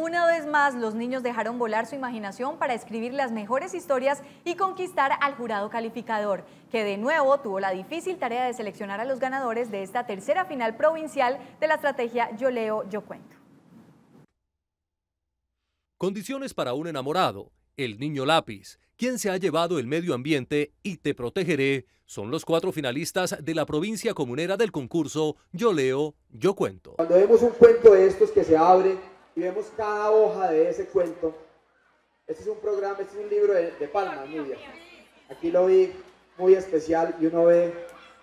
una vez más los niños dejaron volar su imaginación para escribir las mejores historias y conquistar al jurado calificador, que de nuevo tuvo la difícil tarea de seleccionar a los ganadores de esta tercera final provincial de la estrategia Yo leo, yo cuento. Condiciones para un enamorado, el niño lápiz, quien se ha llevado el medio ambiente y te protegeré, son los cuatro finalistas de la provincia comunera del concurso Yo leo, yo cuento. Cuando vemos un cuento de estos que se abre y vemos cada hoja de ese cuento. Este es un programa, este es un libro de, Palma, Aquí lo vi muy especial y uno ve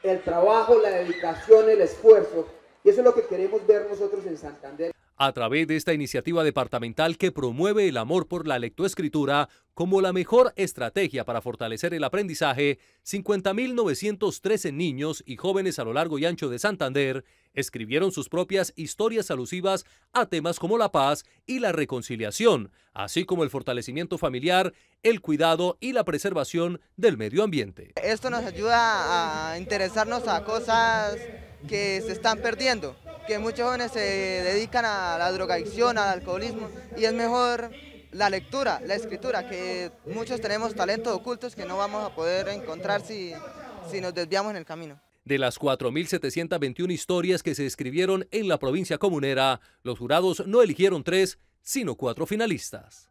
el trabajo, la dedicación, el esfuerzo. Y eso es lo que queremos ver nosotros en Santander a través de esta iniciativa departamental que promueve el amor por la lectoescritura como la mejor estrategia para fortalecer el aprendizaje, 50.913 niños y jóvenes a lo largo y ancho de Santander escribieron sus propias historias alusivas a temas como la paz y la reconciliación, así como el fortalecimiento familiar, el cuidado y la preservación del medio ambiente. Esto nos ayuda a interesarnos a cosas que se están perdiendo que muchos jóvenes se dedican a la drogadicción, al alcoholismo, y es mejor la lectura, la escritura, que muchos tenemos talentos ocultos que no vamos a poder encontrar si, nos desviamos en el camino. De las 4.721 historias que se escribieron en la provincia comunera, los jurados no eligieron tres, sino cuatro finalistas.